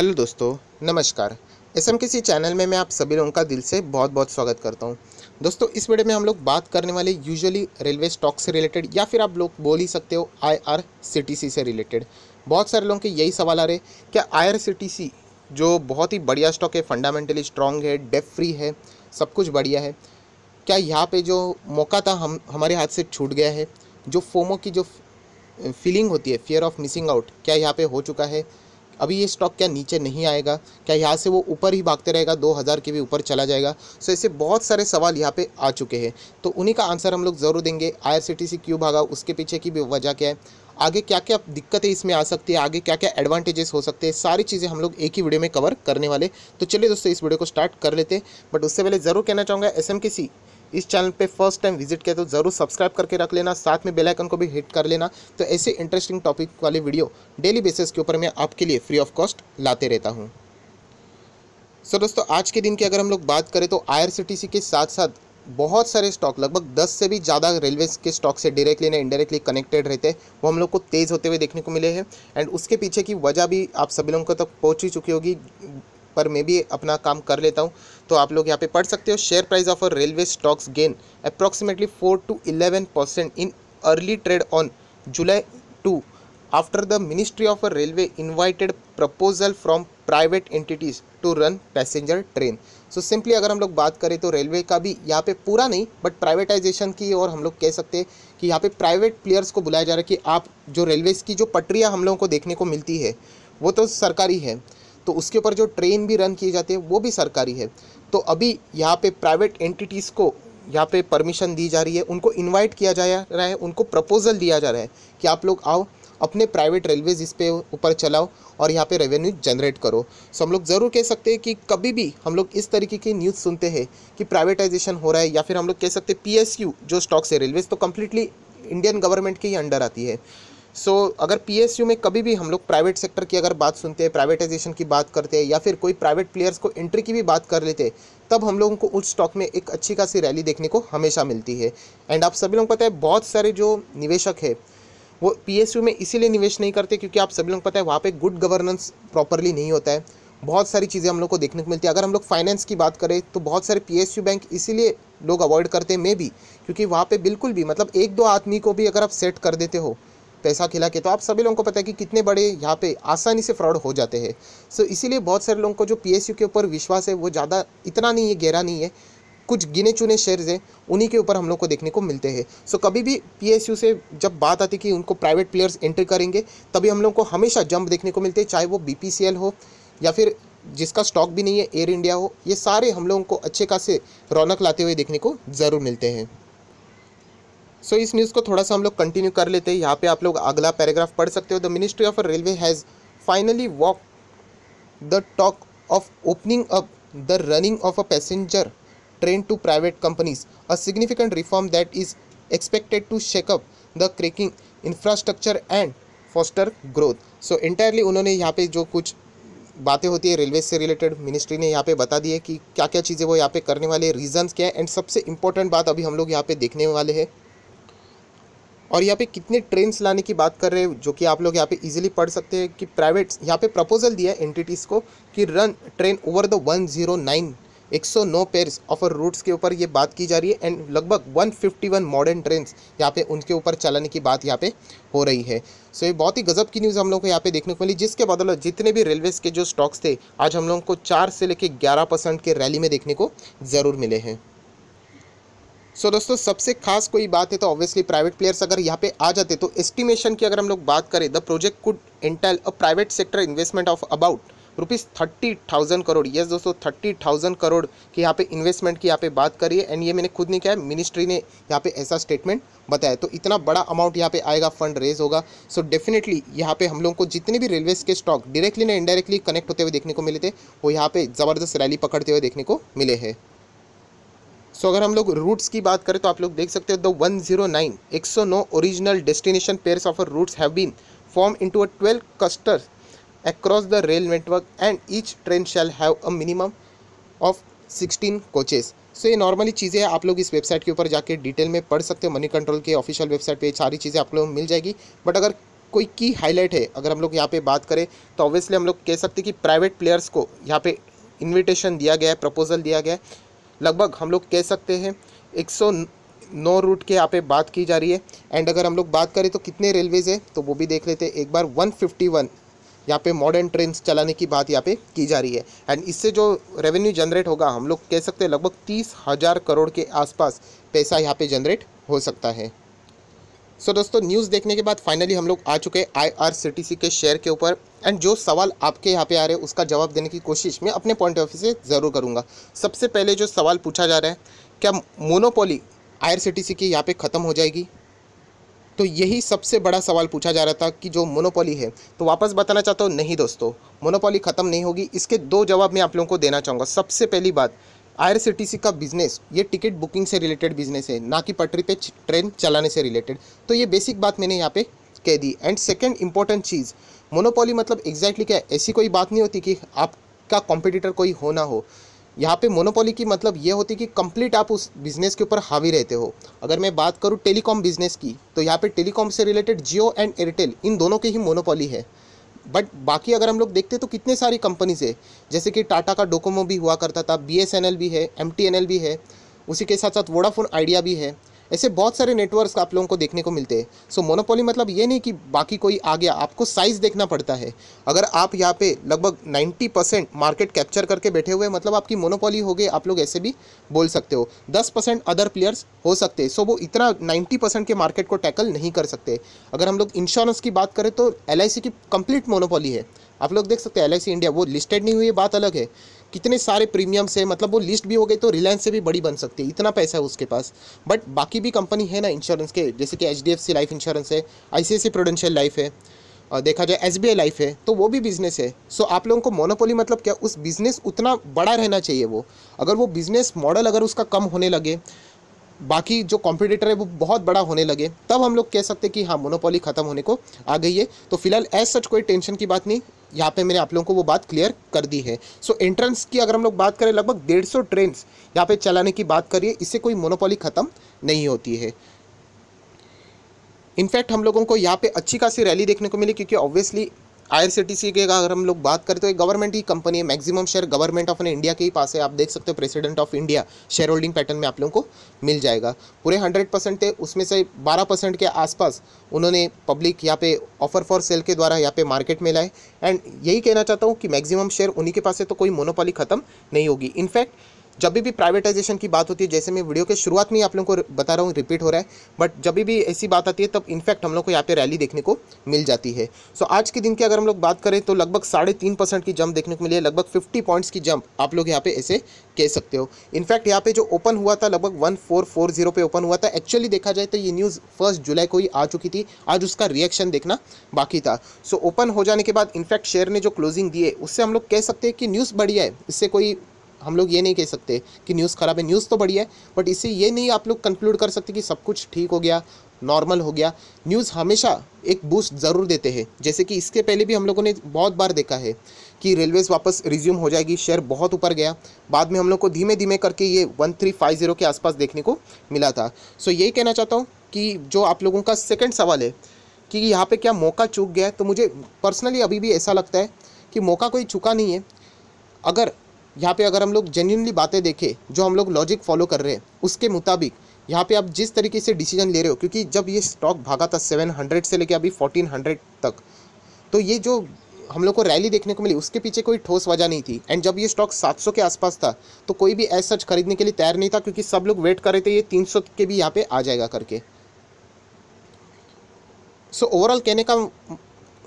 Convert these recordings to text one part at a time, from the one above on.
hello दोस्तों नमस्कार S M किसी चैनल में मैं आप सभी लोगों का दिल से बहुत बहुत स्वागत करता हूं दोस्तों इस वीडियो में हम लोग बात करने वाले यूजुअली रेलवे स्टॉक से रिलेटेड या फिर आप लोग बोल ही सकते हो आईआरसीटीसी से रिलेटेड बहुत सारे लोगों के यही सवाल आ रहे क्या आई जो बहुत ही बढ़िया स्टॉक है फंडामेंटली स्ट्रॉन्ग है डेप फ्री है सब कुछ बढ़िया है क्या यहाँ पर जो मौका था हम हमारे हाथ से छूट गया है जो फोमो की जो फीलिंग होती है फियर ऑफ मिसिंग आउट क्या यहाँ पर हो चुका है अभी ये स्टॉक क्या नीचे नहीं आएगा क्या यहाँ से वो ऊपर ही भागते रहेगा 2000 के भी ऊपर चला जाएगा सो ऐसे बहुत सारे सवाल यहाँ पे आ चुके हैं तो उन्हीं का आंसर हम लोग ज़रूर देंगे आई क्यों भागा उसके पीछे की भी वजह क्या है आगे क्या क्या दिक्कतें इसमें आ सकती है आगे क्या क्या एडवांटेजेस हो सकते हैं सारी चीज़ें हम लोग एक ही वीडियो में कवर करने वाले तो चलिए दोस्तों इस वीडियो को स्टार्ट कर लेते हैं बट उससे पहले ज़रूर कहना चाहूँगा एस इस चैनल पे फर्स्ट टाइम विजिट किया तो ज़रूर सब्सक्राइब करके रख लेना साथ में बेल आइकन को भी हिट कर लेना तो ऐसे इंटरेस्टिंग टॉपिक वाले वीडियो डेली बेसिस के ऊपर मैं आपके लिए फ्री ऑफ कॉस्ट लाते रहता हूँ सो so, दोस्तों आज के दिन की अगर हम लोग बात करें तो आई के साथ साथ बहुत सारे स्टॉक लगभग 10 से भी ज़्यादा रेलवे के स्टॉक से डायरेक्टली ना इंडायरेक्टली कनेक्टेड रहते हैं वो हम लोग को तेज़ होते हुए देखने को मिले हैं एंड उसके पीछे की वजह भी आप सभी लोगों को तक तो पहुँच ही चुकी होगी पर मैं भी अपना काम कर लेता हूँ तो आप लोग यहाँ पे पढ़ सकते हो share price of railway stocks gain approximately four to eleven percent in early trade on July two after the ministry of railway invited proposal from private entities to run passenger train so simply अगर हम लोग बात करें तो railway का भी यहाँ पे पूरा नहीं बट प्राइवेटाइजेशन की और हम लोग कह सकते हैं कि यहाँ पे प्राइवेट प्लेयर्स को बुलाया जा रहा है कि आप जो रेलवेज़ की जो पटरियाँ हम लोगों को देखने को मिलती है वो तो सरकारी है तो उसके ऊपर जो ट्रेन भी रन किए जाती है वो भी सरकारी है तो अभी यहाँ पे प्राइवेट एंटिटीज़ को यहाँ पे परमिशन दी जा रही है उनको इनवाइट किया जा रहा है उनको प्रपोज़ल दिया जा रहा है कि आप लोग आओ अपने प्राइवेट रेलवेज इस पे ऊपर चलाओ और यहाँ पे रेवेन्यू जनरेट करो सो हम लोग ज़रूर कह सकते हैं कि कभी भी हम लोग इस तरीके की न्यूज़ सुनते हैं कि प्राइवेटाइजेशन हो रहा है या फिर हम लोग कह सकते हैं पी जो स्टॉक्स है रेलवेज तो कम्प्लीटली इंडियन गवर्नमेंट के ही अंडर आती है सो so, अगर पीएसयू में कभी भी हम लोग प्राइवेट सेक्टर की अगर बात सुनते हैं प्राइवेटाइजेशन की बात करते हैं या फिर कोई प्राइवेट प्लेयर्स को एंट्री की भी बात कर लेते तब हम लोगों को उस स्टॉक में एक अच्छी खासी रैली देखने को हमेशा मिलती है एंड आप सभी लोग पता है बहुत सारे जो निवेशक है वो पी में इसीलिए निवेश नहीं करते क्योंकि आप सभी लोग पता है वहाँ पर गुड गवर्नेंस प्रॉपरली नहीं होता है बहुत सारी चीज़ें हम लोग को देखने को मिलती है अगर हम लोग फाइनेंस की बात करें तो बहुत सारे पीएसयू बैंक इसीलिए लोग अवॉइड करते हैं मे भी क्योंकि वहाँ पे बिल्कुल भी मतलब एक दो आदमी को भी अगर आप सेट कर देते हो पैसा खिला के तो आप सभी लोगों को पता है कि कितने बड़े यहाँ पे आसानी से फ्रॉड हो जाते हैं सो so, इसीलिए बहुत सारे लोगों को जो पी के ऊपर विश्वास है वो ज़्यादा इतना नहीं है गहरा नहीं है कुछ गिने चुने शेयर्स हैं उन्हीं के ऊपर हम लोग को देखने को मिलते हैं सो so, कभी भी पी से जब बात आती कि उनको प्राइवेट प्लेयर्स एंट्री करेंगे तभी हम लोग को हमेशा जंप देखने को मिलते हैं चाहे वो बी हो या फिर जिसका स्टॉक भी नहीं है एयर इंडिया हो ये सारे हम लोगों को अच्छे खासे रौनक लाते हुए देखने को ज़रूर मिलते हैं सो so, इस न्यूज़ को थोड़ा सा हम लोग कंटिन्यू कर लेते हैं यहाँ पे आप लोग अगला पैराग्राफ पढ़ सकते हो the ministry of railway has finally walk the talk of opening up the running of a passenger train to private companies a significant reform that is expected to shake up the creaking infrastructure and foster growth so entirely उन्होंने यहाँ पे जो कुछ बातें होती है railway से related ministry ने यहाँ पे बता दी है कि क्या क्या चीज़ें वो यहाँ पे करने वाले रीजंस क्या है एंड सबसे इंपॉर्टेंट बात अभी हम लोग यहाँ पे देखने वाले हैं और यहाँ पे कितने ट्रेन्स लाने की बात कर रहे हैं जो कि आप लोग यहाँ पे इजीली पढ़ सकते हैं कि प्राइवेट यहाँ पे प्रपोजल दिया है एंटिटीज़ को कि run train over the one zero nine एक सौ नो पेयर्स ऑफ रूट्स के ऊपर ये बात की जा रही है एंड लगभग 151 मॉडर्न ट्रेन यहाँ पे उनके ऊपर चलाने की बात यहाँ पे हो रही है सो so, ये बहुत ही गजब की न्यूज़ हम लोग को यहाँ पे देखने को मिली जिसके बदल जितने भी रेलवेज़ के जो स्टॉक्स थे आज हम लोगों को चार से लेकर ग्यारह परसेंट के रैली में देखने को ज़रूर मिले हैं सो so, दोस्तों सबसे खास कोई बात है तो ऑब्वियसली प्राइवेट प्लेयर्स अगर यहाँ पे आ जाते तो एस्टिमेशन की अगर हम लोग बात करें the project could entail a private sector investment of about rupees thirty thousand crore yes दोस्तों थर्टी थाउजेंड करोड़ की यहाँ पे इन्वेस्टमेंट की यहाँ पे बात करिए एंड ये मैंने खुद नहीं किया है मिनिस्ट्री ने यहाँ पे ऐसा स्टेटमेंट बताया तो इतना बड़ा अमाउंट यहाँ पे आएगा फंड रेज होगा सो डेफिनेटली यहाँ पे हम लोगों को जितने भी रेलवेज के स्टॉक डायरेक्टली ना इनडायरेक्टली कनेक्ट होते हुए देखने को मिले थे वो यहाँ पे ज़बरदस्त रैली पकड़ते हुए देखने को मिले हैं सो so, अगर हम लोग रूट्स की बात करें तो आप लोग देख सकते हो द वन जीरो नाइन एक सौ नौ original destination pairs of routes have been form to a twelve cluster across the rail network and each train shall have a minimum of sixteen coaches so ये normally चीज़ें आप लोग इस website के ऊपर जाके डिटेल में पढ़ सकते हो मनी कंट्रोल के ऑफिशियल वेबसाइट पर सारी चीज़ें आप लोग मिल जाएगी बट अगर कोई की हाईलाइट है अगर हम लोग यहाँ पे बात करें तो ऑब्वियसली हम लोग कह सकते हैं कि प्राइवेट प्लेयर्स को यहाँ पे इन्विटेशन दिया गया है प्रपोजल दिया गया है लगभग हम लोग कह सकते हैं एक नौ रूट के यहाँ पे बात की जा रही है एंड अगर हम लोग बात करें तो कितने रेलवेज़ है तो वो भी देख लेते हैं एक बार 151 यहाँ पर मॉडर्न ट्रेन चलाने की बात यहाँ पे की जा रही है एंड इससे जो रेवेन्यू जनरेट होगा हम लोग कह सकते हैं लगभग तीस हज़ार करोड़ के आसपास पैसा यहाँ पे जनरेट हो सकता है सो so, दोस्तों न्यूज़ देखने के बाद फाइनली हम लोग आ चुके हैं सी के शेयर के ऊपर एंड जो सवाल आपके यहाँ पे आ रहे हैं उसका जवाब देने की कोशिश मैं अपने पॉइंट ऑफ व्यू से ज़रूर करूँगा सबसे पहले जो सवाल पूछा जा रहा है क्या मोनोपोली आईआरसीटीसी की यहाँ पे ख़त्म हो जाएगी तो यही सबसे बड़ा सवाल पूछा जा रहा था कि जो मोनोपोली है तो वापस बताना चाहता हूँ नहीं दोस्तों मोनोपोली ख़त्म नहीं होगी इसके दो जवाब मैं आप लोगों को देना चाहूँगा सबसे पहली बात आईआरसीटीसी का बिजनेस ये टिकट बुकिंग से रिलेटेड बिजनेस है ना कि पटरी पे ट्रेन चलाने से रिलेटेड तो ये बेसिक बात मैंने यहाँ पे कह दी एंड सेकेंड इंपॉर्टेंट चीज़ मोनोपोली मतलब एग्जैक्टली क्या ऐसी कोई बात नहीं होती कि आपका कॉम्पिटिटर कोई हो ना हो यहाँ पे मोनोपोली की मतलब ये होती कि कंप्लीट आप उस बिज़नेस के ऊपर हावी रहते हो अगर मैं बात करूँ टेलीकॉम बिज़नेस की तो यहाँ पे टेलीकॉम से रिलेटेड जियो एंड एयरटेल इन दोनों के ही मोनोपोली है बट बाकी अगर हम लोग देखते हैं तो कितने सारी कंपनीज़ है जैसे कि टाटा का डोकोमो भी हुआ करता था बी भी है एम भी है उसी के साथ साथ वोडाफोन आइडिया भी है ऐसे बहुत सारे नेटवर्क्स आप लोगों को देखने को मिलते हैं सो मोनोपोली मतलब ये नहीं कि बाकी कोई आ गया आपको साइज़ देखना पड़ता है अगर आप यहाँ पे लगभग 90 परसेंट मार्केट कैप्चर करके बैठे हुए मतलब आपकी मोनोपोली हो गई आप लोग ऐसे भी बोल सकते हो दस परसेंट अदर प्लेयर्स हो सकते हैं सो वो इतना नाइन्टी परसेंट के मार्केट को टैकल नहीं कर सकते अगर हम लोग इंश्योरेंस की बात करें तो एल की कंप्लीट मोनोपोली है आप लोग देख सकते हैं एल इंडिया वो लिस्टेड नहीं हुई बात अलग है कितने सारे प्रीमियम्स है मतलब वो लिस्ट भी हो गई तो रिलायंस से भी बड़ी बन सकती है इतना पैसा है उसके पास बट बाकी भी कंपनी है ना इंश्योरेंस के जैसे कि एच लाइफ इंश्योरेंस है आई प्रोडेंशियल लाइफ है और देखा जाए एस लाइफ है तो वो भी बिज़नेस है सो आप लोगों को मोनोपोली मतलब क्या उस बिज़नेस उतना बड़ा रहना चाहिए वो अगर वो बिज़नेस मॉडल अगर उसका कम होने लगे बाकी जो कॉम्पिटिटर है वो बहुत बड़ा होने लगे तब हम लोग कह सकते हैं कि हाँ मोनोपोली ख़त्म होने को आ गई है तो फिलहाल एज सच कोई टेंशन की बात नहीं यहाँ पे मैंने आप लोगों को वो बात क्लियर कर दी है सो so, एंट्रेंस की अगर हम लोग बात करें लगभग डेढ़ सौ ट्रेन यहाँ पे चलाने की बात करिए इससे कोई मोनोपोली ख़त्म नहीं होती है इनफैक्ट हम लोगों को यहाँ पे अच्छी खासी रैली देखने को मिली क्योंकि ऑब्वियसली आईआरसीटीसी के अगर हम लोग बात करें तो एक गवर्नमेंट ही कंपनी है maximum share government of India के ही पास है आप देख सकते हो president of India share holding pattern में आप लोगों को मिल जाएगा पूरे हंड्रेड परसेंट थे उसमें से बारह परसेंट के आसपास उन्होंने पब्लिक यहाँ पे ऑफर फॉर सेल के द्वारा यहाँ पे मार्केट में लाए एंड यही कहना चाहता हूँ कि मैक्सिमम शेयर उन्हीं के पास है तो कोई मोनोपॉली खत्म नहीं होगी इनफैक्ट जब भी प्राइवेटाइजेशन की बात होती है जैसे मैं वीडियो के शुरुआत में आप लोगों को बता रहा हूँ रिपीट हो रहा है बट जब भी ऐसी बात आती है तब इनफैक्ट हम लोग को यहाँ पे रैली देखने को मिल जाती है सो so, आज के दिन की अगर हम लोग बात करें तो लगभग साढ़े तीन परसेंट की जंप देखने को मिली है लगभग फिफ्टी पॉइंट्स की जंप आप लोग यहाँ पे ऐसे कह सकते हो इनफैक्ट यहाँ पे जो ओपन हुआ था लगभग वन फोर फोर जीरो पे ओपन हुआ था एक्चुअली देखा जाए तो ये न्यूज़ फर्स्ट जुलाई को ही आ चुकी थी आज उसका रिएक्शन देखना बाकी था सो so, ओपन हो जाने के बाद इनफैक्ट शेयर ने जो क्लोजिंग दी है उससे हम लोग कह सकते हैं कि न्यूज़ बढ़िया है इससे कोई हम लोग ये नहीं कह सकते कि न्यूज़ ख़राब है न्यूज़ तो बढ़िया है बट इससे ये नहीं आप लोग कंक्लूड कर सकते कि सब कुछ ठीक हो गया नॉर्मल हो गया न्यूज़ हमेशा एक बूस्ट ज़रूर देते हैं जैसे कि इसके पहले भी हम लोगों ने बहुत बार देखा है कि रेलवेज़ वापस रिज्यूम हो जाएगी शेयर बहुत ऊपर गया बाद में हम लोग को धीमे धीमे करके ये वन थ्री फाइव ज़ीरो के आसपास देखने को मिला था सो यही कहना चाहता हूँ कि जो आप लोगों का सेकेंड सवाल है कि यहाँ पे क्या मौका चूक गया तो मुझे पर्सनली अभी भी ऐसा लगता है कि मौका कोई चुका नहीं है अगर यहाँ पे अगर हम लोग जेन्यूनली बातें देखें जो हम लोग लॉजिक फॉलो कर रहे हैं उसके मुताबिक यहाँ पे आप जिस तरीके से डिसीजन ले रहे हो क्योंकि जब ये स्टॉक भागा था सेवन हंड्रेड से लेके अभी फोर्टीन हंड्रेड तक तो ये जो हम लोग को रैली देखने को मिली उसके पीछे कोई ठोस वजह नहीं थी एंड जब ये स्टॉक 700 के आसपास था तो कोई भी एज सच खरीदने के लिए तैयार नहीं था क्योंकि सब लोग वेट कर रहे थे ये सौ के भी यहाँ पे आ जाएगा करके सो so, ओवरऑल कहने का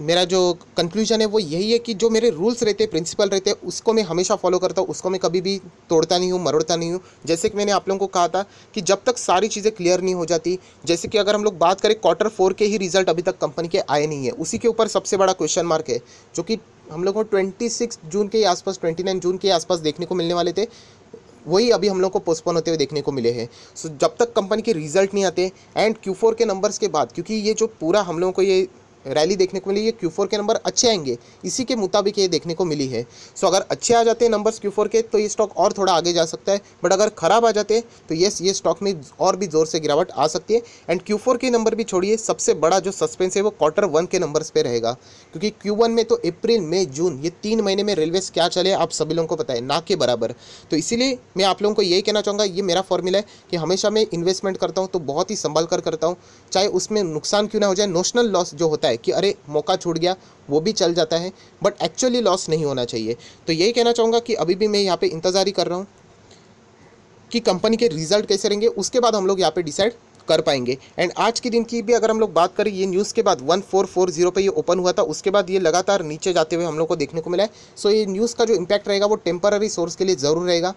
मेरा जो कंक्लूजन है वो यही है कि जो मेरे रूल्स रहते हैं प्रिंसिपल रहते हैं उसको मैं हमेशा फॉलो करता हूँ उसको मैं कभी भी तोड़ता नहीं हूँ मरोड़ता नहीं हूँ जैसे कि मैंने आप लोगों को कहा था कि जब तक सारी चीज़ें क्लियर नहीं हो जाती जैसे कि अगर हम लोग बात करें क्वार्टर फोर के ही रिजल्ट अभी तक कंपनी के आए नहीं है उसी के ऊपर सबसे बड़ा क्वेश्चन मार्क है जो कि हम लोग को ट्वेंटी जून के आसपास ट्वेंटी जून के आसपास देखने को मिलने वाले थे वही अभी हम लोग को पोस्टपोन होते हुए देखने को मिले हैं सो so, जब तक कंपनी के रिजल्ट नहीं आते एंड Q4 के नंबर्स के बाद क्योंकि ये जो पूरा हम लोगों को ये रैली देखने को मिली है क्यू के नंबर अच्छे आएंगे इसी के मुताबिक ये देखने को मिली है सो अगर अच्छे आ जाते हैं नंबर्स क्यू के तो ये स्टॉक और थोड़ा आगे जा सकता है बट अगर खराब आ जाते हैं तो येस ये स्टॉक में और भी ज़ोर से गिरावट आ सकती है एंड क्यू के नंबर भी छोड़िए सबसे बड़ा जो सस्पेंस है वो क्वार्टर वन के नंबर्स पर रहेगा क्योंकि क्यू में तो अप्रैल मई जून ये तीन महीने में रेलवेज क्या चले आप सभी लोगों को पता है ना के बराबर तो इसीलिए मैं आप लोगों को यही कहना चाहूँगा ये मेरा फॉर्मूला है कि हमेशा मैं इन्वेस्टमेंट करता हूँ तो बहुत ही संभाल कर करता हूँ चाहे उसमें नुकसान क्यों ना हो जाए नोशनल लॉस जो होता है है कि अरे मौका छूट गया वो भी चल जाता है बट एक्चुअली लॉस नहीं होना चाहिए तो यही कहना चाहूँगा कि अभी भी मैं यहाँ पर इंतज़ार ही कर रहा हूँ कि कंपनी के रिजल्ट कैसे रहेंगे उसके बाद हम लोग यहाँ पे डिसाइड कर पाएंगे एंड आज के दिन की भी अगर हम लोग बात करें ये न्यूज़ के बाद 1440 पे ये ओपन हुआ था उसके बाद ये लगातार नीचे जाते हुए हम लोग को देखने को मिला है सो so ये न्यूज़ का जो इम्पैक्ट रहेगा वो टेम्पररी सोर्स के लिए ज़रूर रहेगा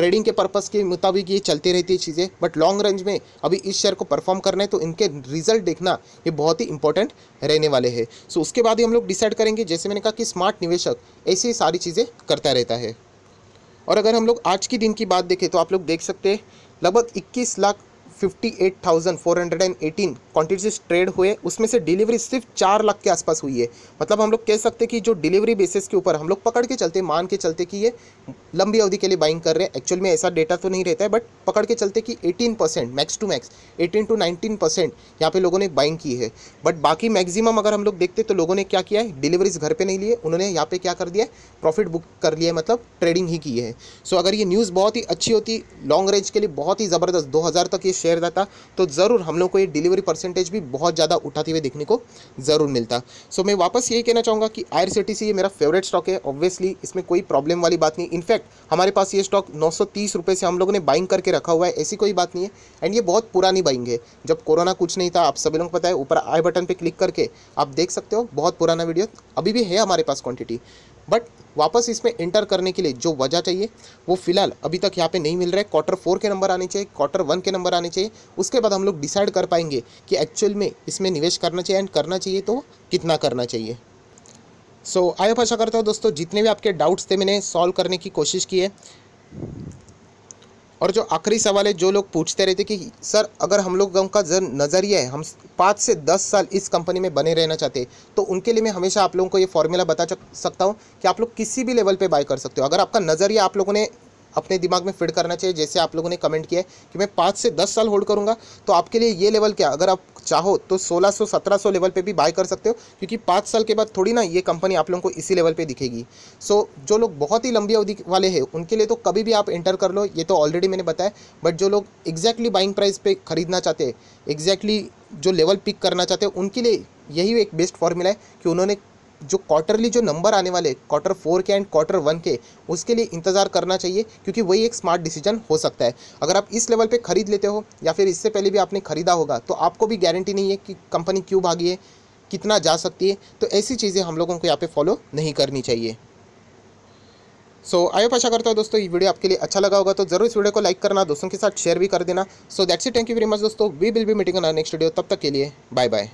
ट्रेडिंग के पर्पज़ के मुताबिक ये चलती रहती है चीज़ें बट लॉन्ग रेंज में अभी इस शेयर को परफॉर्म करना है तो इनके रिजल्ट देखना ये बहुत ही इंपॉर्टेंट रहने वाले हैं सो so, उसके बाद ही हम लोग डिसाइड करेंगे जैसे मैंने कहा कि स्मार्ट निवेशक ऐसी सारी चीज़ें करता रहता है और अगर हम लोग आज की दिन की बात देखें तो आप लोग देख सकते हैं लगभग इक्कीस lakh fifty eight thousand four hundred and eighteen quantities trade हुए उसमें से डिलीवरी सिर्फ चार लाख के आसपास हुई है मतलब हम लोग कह सकते हैं कि जो डिलीवरी बेसिस के ऊपर हम लोग पकड़ के चलते मान के चलते कि ये लंबी अवधि के लिए बाइंग कर रहे हैं एक्चुअल में ऐसा डेटा तो नहीं रहता है बट पकड़ के चलते कि 18 percent max to max 18 to 19 percent यहाँ पे लोगों ने बाइंग की है बट बाकी मैक्सिमम अगर हम लोग देखते तो लोगों ने क्या किया है डिलीवरीज घर पर नहीं लिए उन्होंने यहाँ पे क्या कर दिया प्रॉफिट बुक कर लिया मतलब ट्रेडिंग ही की है सो अगर ये न्यूज़ बहुत ही अच्छी होती लॉन्ग रेंज के लिए बहुत ही ज़बरदस्त दो तक ये शेयर रहता तो ज़रूर हम लोग को ये डिलीवरी परसेंटेज भी बहुत ज़्यादा उठाती हुई देखने को ज़रूर मिलता सो so, मैं वापस यही कहना चाहूँगा कि आई ये मेरा फेवरेट स्टॉक है ऑब्वियसली इसमें कोई प्रॉब्लम वाली बात नहीं इनफैक्ट हमारे पास ये स्टॉक नौ से हम लोगों ने बाइंग करके रखा हुआ है ऐसी कोई बात नहीं है एंड ये बहुत पुरानी बाइंग है जब कोरोना कुछ नहीं था आप सभी लोग पता है ऊपर आई बटन पर क्लिक करके आप देख सकते हो बहुत पुराना वीडियो अभी भी है हमारे पास क्वान्टिटी बट वापस इसमें एंटर करने के लिए जो वजह चाहिए वो फिलहाल अभी तक यहाँ पे नहीं मिल रहा है क्वार्टर फोर के नंबर आने चाहिए क्वार्टर वन के नंबर आने चाहिए उसके बाद हम लोग डिसाइड कर पाएंगे कि एक्चुअल में इसमें निवेश करना चाहिए एंड करना चाहिए तो कितना करना चाहिए सो आई होप आशा करता हूँ दोस्तों जितने भी आपके डाउट्स थे मैंने सॉल्व करने की कोशिश की है और जो आखिरी सवाल है जो लोग पूछते रहते कि सर अगर हम लोगों का जो नज़रिया है हम पाँच से दस साल इस कंपनी में बने रहना चाहते तो उनके लिए मैं हमेशा आप लोगों को ये फॉर्मूला बता सकता हूँ कि आप लोग किसी भी लेवल पर बाय कर सकते हो अगर आपका नज़रिया आप लोगों ने अपने दिमाग में फिट करना चाहिए जैसे आप लोगों ने कमेंट किया है कि मैं पाँच से दस साल होल्ड करूँगा तो आपके लिए ये लेवल क्या अगर आप चाहो तो 1600 1700 लेवल पे भी बाय कर सकते हो क्योंकि पाँच साल के बाद थोड़ी ना ये कंपनी आप लोगों को इसी लेवल पे दिखेगी सो so, जो लोग बहुत ही लंबी अवधि वाले हैं उनके लिए तो कभी भी आप एंटर कर लो ये तो ऑलरेडी मैंने बताया बट जो लोग एग्जैक्टली बाइंग प्राइस पर खरीदना चाहते हैं एग्जैक्टली जो लेवल पिक करना चाहते हैं उनके लिए यही एक बेस्ट फॉर्मूला है कि उन्होंने जो क्वार्टरली जो नंबर आने वाले क्वार्टर फोर के एंड क्वार्टर वन के उसके लिए इंतज़ार करना चाहिए क्योंकि वही एक स्मार्ट डिसीजन हो सकता है अगर आप इस लेवल पे ख़रीद लेते हो या फिर इससे पहले भी आपने ख़रीदा होगा तो आपको भी गारंटी नहीं है कि कंपनी क्यों भागी है कितना जा सकती है तो ऐसी चीज़ें हम लोगों को यहाँ पर फॉलो नहीं करनी चाहिए सो आई होप आशा करता हूँ दोस्तों ये वीडियो आपके लिए अच्छा लगा होगा तो जरूर इस वीडियो को लाइक करना दोस्तों के साथ शेयर भी कर देना so that's it thank you very much दोस्तों we will be meeting next video तब तक के लिए बाय बाय